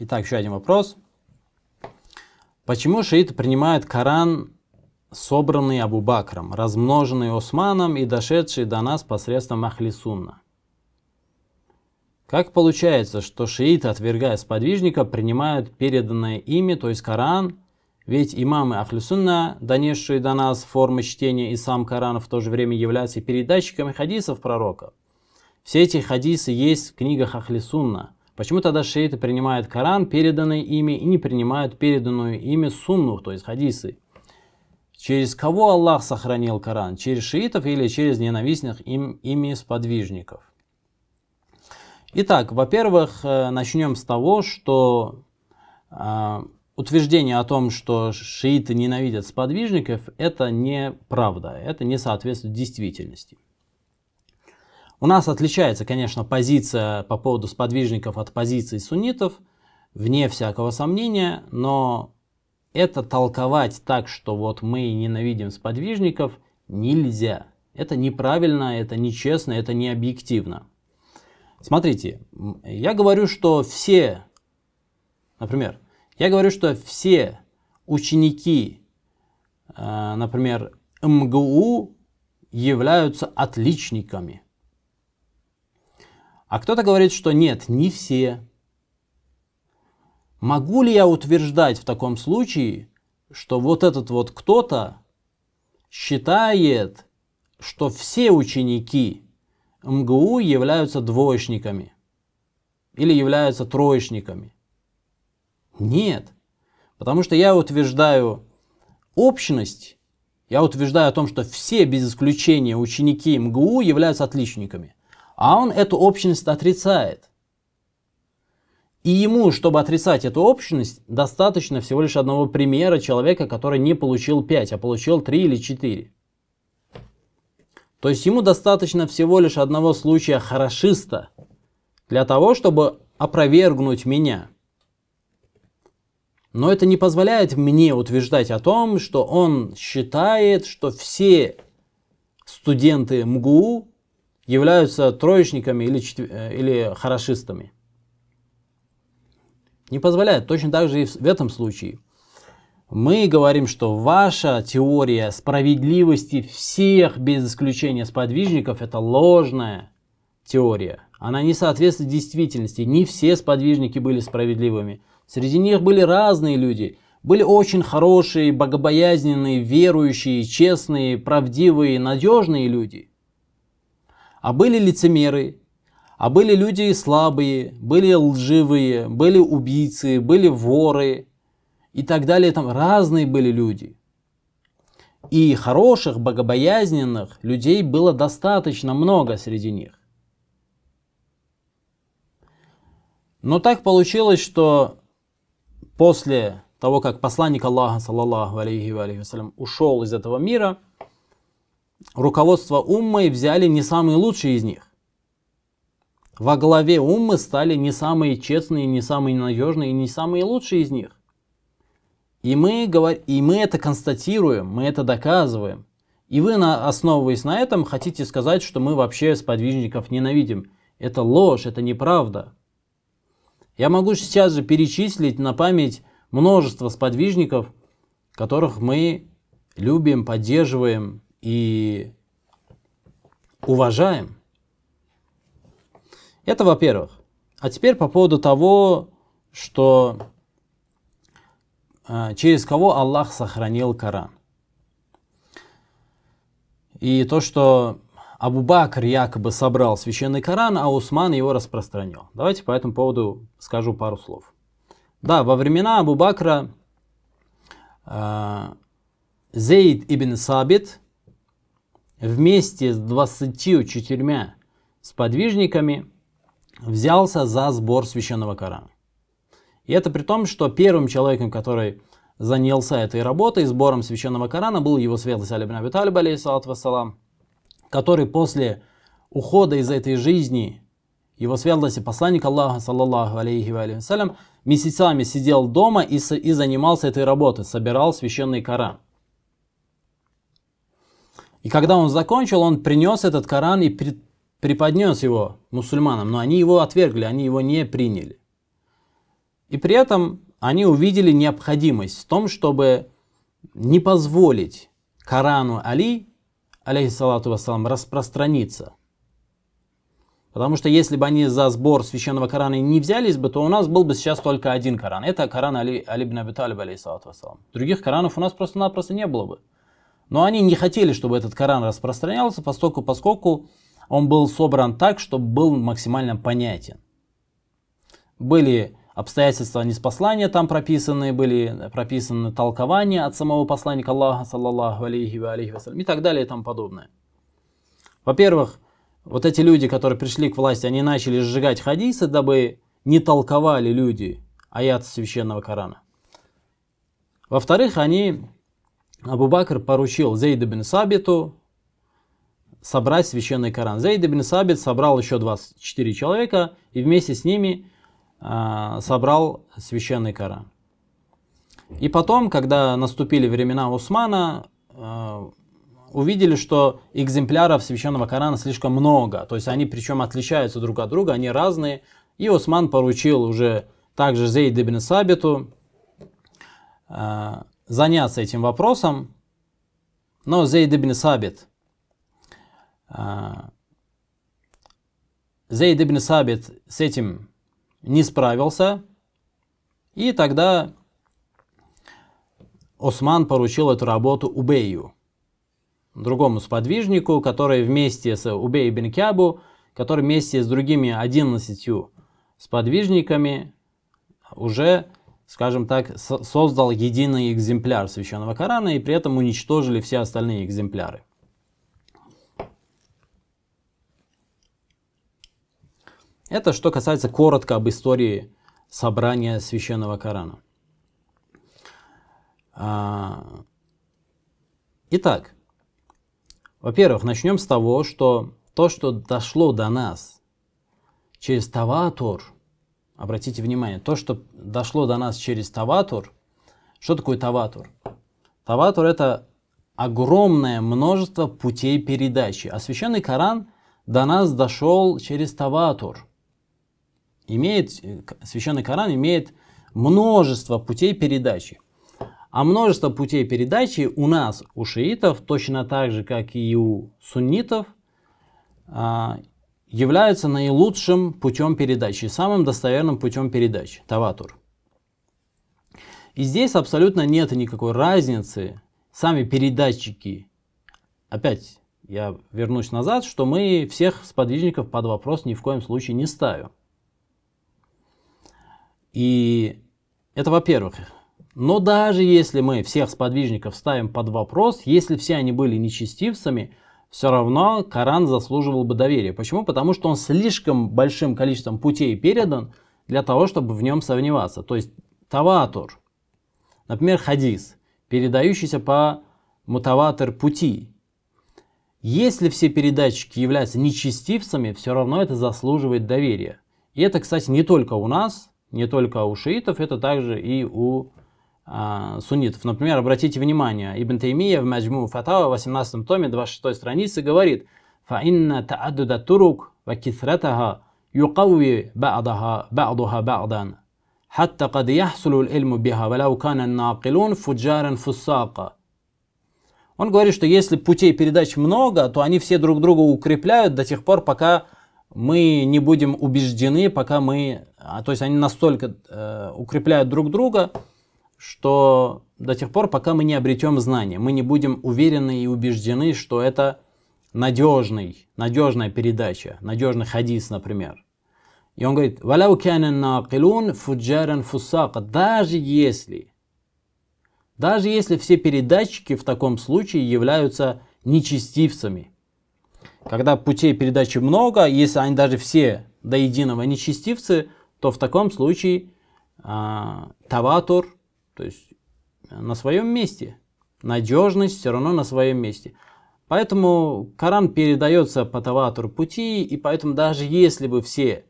Итак, еще один вопрос. Почему шииты принимают Коран, собранный Абу Бакром, размноженный Османом и дошедший до нас посредством Ахлисунна? Как получается, что шииты, отвергая сподвижника, принимают переданное ими, то есть Коран, ведь имамы Ахлюсунна, донесшие до нас формы чтения и сам Коран, в то же время являются передатчиками хадисов пророка. Все эти хадисы есть в книгах Ахлисунна – Почему тогда шииты принимают Коран, переданный ими, и не принимают переданную ими сунну, то есть хадисы? Через кого Аллах сохранил Коран? Через шиитов или через ненавистных им, ими сподвижников? Итак, во-первых, э, начнем с того, что э, утверждение о том, что шииты ненавидят сподвижников, это неправда, это не соответствует действительности. У нас отличается, конечно, позиция по поводу сподвижников от позиции суннитов, вне всякого сомнения, но это толковать так, что вот мы ненавидим сподвижников, нельзя. Это неправильно, это нечестно, это не объективно. Смотрите, я говорю, что все, например, я говорю, что все ученики, э, например, МГУ являются отличниками – а кто-то говорит, что нет, не все. Могу ли я утверждать в таком случае, что вот этот вот кто-то считает, что все ученики МГУ являются двоечниками или являются троечниками? Нет. Потому что я утверждаю общность, я утверждаю о том, что все без исключения ученики МГУ являются отличниками. А он эту общность отрицает. И ему, чтобы отрицать эту общность, достаточно всего лишь одного примера человека, который не получил 5, а получил 3 или 4. То есть ему достаточно всего лишь одного случая хорошиста для того, чтобы опровергнуть меня. Но это не позволяет мне утверждать о том, что он считает, что все студенты МГУ являются троечниками или, четвер... Э, или хорошистами. Не позволяет. Точно так же и в этом случае. Мы говорим, что ваша теория справедливости всех без исключения сподвижников – это ложная теория. Она не соответствует действительности. Не все сподвижники были справедливыми. Среди них были разные люди. Были очень хорошие, богобоязненные, верующие, честные, правдивые, надежные люди – а были лицемеры, а были люди слабые, были лживые, были убийцы, были воры и так далее. Там разные были люди. И хороших, богобоязненных людей было достаточно много среди них. Но так получилось, что после того, как посланник Аллаха, саллаллаху алейхи вассалям, ушел из этого мира – руководство уммы взяли не самые лучшие из них. Во главе уммы стали не самые честные, не самые надежные, не самые лучшие из них. И мы, говор... и мы это констатируем, мы это доказываем. И вы, основываясь на этом, хотите сказать, что мы вообще сподвижников ненавидим. Это ложь, это неправда. Я могу сейчас же перечислить на память множество сподвижников, которых мы любим, поддерживаем, и уважаем. Это во-первых. А теперь по поводу того, что а, через кого Аллах сохранил Коран. И то, что Абу Бакр якобы собрал священный Коран, а Усман его распространил. Давайте по этому поводу скажу пару слов. Да, во времена Абу Бакра а, Зейд ибн Сабит – вместе с 24 сподвижниками взялся за сбор священного Корана. И это при том, что первым человеком, который занялся этой работой, сбором священного Корана, был его светлость Алибн Аби Талиб, вассалам, который после ухода из этой жизни его светлости посланник Аллаха, саллаллаху алейхи вассалям, месяцами сидел дома и, и занимался этой работой, собирал священный Коран. И когда он закончил, он принес этот Коран и преподнес его мусульманам, но они его отвергли, они его не приняли. И при этом они увидели необходимость в том, чтобы не позволить Корану Али, алейхиссалату вассалам, распространиться. Потому что если бы они за сбор священного Корана не взялись бы, то у нас был бы сейчас только один Коран. Это Коран Али, Али ибн Абиталиб, алейхиссалату вассалам. Других Коранов у нас просто-напросто не было бы. Но они не хотели, чтобы этот Коран распространялся, поскольку, поскольку он был собран так, чтобы был максимально понятен. Были обстоятельства неспослания там прописаны, были прописаны толкования от самого посланника Аллаха, саллаллаху алейхи ва алейхи вассалям, и так далее и тому подобное. Во-первых, вот эти люди, которые пришли к власти, они начали сжигать хадисы, дабы не толковали люди аят священного Корана. Во-вторых, они Абу Бакр поручил Зейду бин Сабиту собрать священный Коран. Зейд бин Сабит собрал еще 24 человека и вместе с ними э, собрал священный Коран. И потом, когда наступили времена Усмана, э, увидели, что экземпляров священного Корана слишком много. То есть они причем отличаются друг от друга, они разные. И Усман поручил уже также Зейд Бин Сабиту э, заняться этим вопросом, но Зейд ибн Сабит, а, Зейд ибн Сабит с этим не справился, и тогда Осман поручил эту работу Убею, другому сподвижнику, который вместе с Убей бен Кябу, который вместе с другими 11 сподвижниками уже скажем так, создал единый экземпляр священного Корана и при этом уничтожили все остальные экземпляры. Это что касается коротко об истории собрания священного Корана. А, итак, во-первых, начнем с того, что то, что дошло до нас через Таватор – Обратите внимание, то, что дошло до нас через Таватур, что такое Таватур? Таватур – это огромное множество путей передачи. А священный Коран до нас дошел через Таватур. Имеет, священный Коран имеет множество путей передачи. А множество путей передачи у нас, у шиитов, точно так же, как и у суннитов, а, является наилучшим путем передачи, самым достоверным путем передачи, таватур. И здесь абсолютно нет никакой разницы, сами передатчики, опять я вернусь назад, что мы всех сподвижников под вопрос ни в коем случае не ставим. И это во-первых. Но даже если мы всех сподвижников ставим под вопрос, если все они были нечестивцами – все равно Коран заслуживал бы доверия. Почему? Потому что он слишком большим количеством путей передан для того, чтобы в нем сомневаться. То есть таватур, например, хадис, передающийся по мутаватер пути. Если все передатчики являются нечестивцами, все равно это заслуживает доверия. И это, кстати, не только у нас, не только у шиитов, это также и у а, суннитов. Например, обратите внимание, Ибн Таймия в Маджму Фатава, 18 томе, 26 странице, говорит «Фаинна тааддуда турук ва китратаха, юкави ба'даха ба'духа ба'дан, хатта кад яхсулу ильму биха, валяу кана накилун фуджаран фусака». Он говорит, что если путей передач много, то они все друг друга укрепляют до тех пор, пока мы не будем убеждены, пока мы... А, то есть они настолько э, укрепляют друг друга, что до тех пор, пока мы не обретем знания, мы не будем уверены и убеждены, что это надежный, надежная передача, надежный хадис, например. И он говорит, «Валяу кянен накилун фуджарен фусака». Даже если, даже если все передатчики в таком случае являются нечестивцами. Когда путей передачи много, если они даже все до единого нечестивцы, то в таком случае э, таватур – то есть э, на своем месте. Надежность все равно на своем месте. Поэтому Коран передается по таватору пути, и поэтому даже если бы все,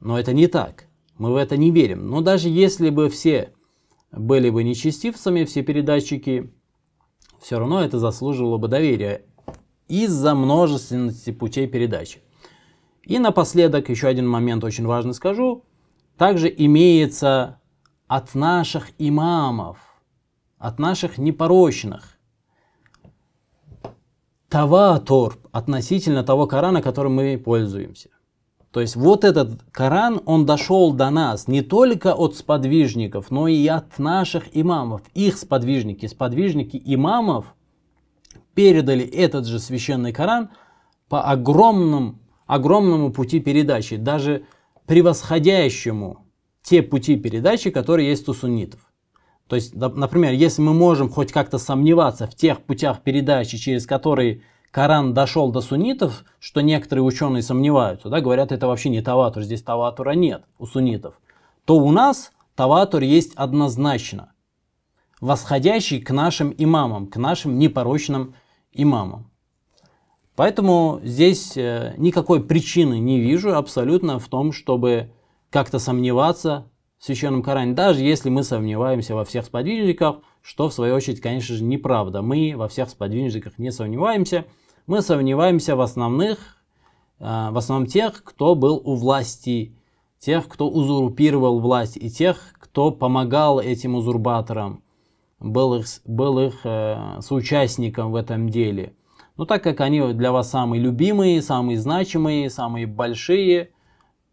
но это не так, мы в это не верим, но даже если бы все были бы нечестивцами, все передатчики, все равно это заслуживало бы доверия из-за множественности путей передачи. И напоследок еще один момент очень важный скажу. Также имеется от наших имамов, от наших непорочных. Таватор относительно того Корана, которым мы пользуемся. То есть вот этот Коран, он дошел до нас не только от сподвижников, но и от наших имамов. Их сподвижники, сподвижники имамов передали этот же священный Коран по огромным, огромному пути передачи, даже превосходящему те пути передачи, которые есть у суннитов. То есть, например, если мы можем хоть как-то сомневаться в тех путях передачи, через которые Коран дошел до суннитов, что некоторые ученые сомневаются, да, говорят, это вообще не таватур, здесь таватура нет у суннитов, то у нас таватур есть однозначно, восходящий к нашим имамам, к нашим непорочным имамам. Поэтому здесь э, никакой причины не вижу абсолютно в том, чтобы как-то сомневаться в Священном Коране, даже если мы сомневаемся во всех сподвижниках, что в свою очередь, конечно же, неправда. Мы во всех сподвижниках не сомневаемся, мы сомневаемся в основных, э, в основном тех, кто был у власти, тех, кто узурпировал власть, и тех, кто помогал этим узурбаторам, был их, был их э, соучастником в этом деле. Но так как они для вас самые любимые, самые значимые, самые большие,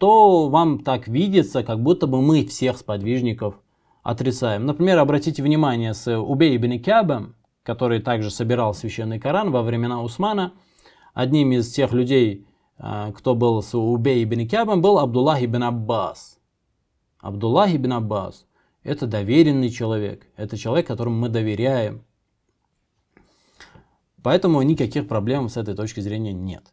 то вам так видится, как будто бы мы всех сподвижников отрицаем. Например, обратите внимание с Убей ибн Кябом, который также собирал священный Коран во времена Усмана. Одним из тех людей, э, кто был с Убей ибн Кябом, был Абдуллах ибн Аббас. Абдуллах ибн Аббас – это доверенный человек, это человек, которому мы доверяем. Поэтому никаких проблем с этой точки зрения нет.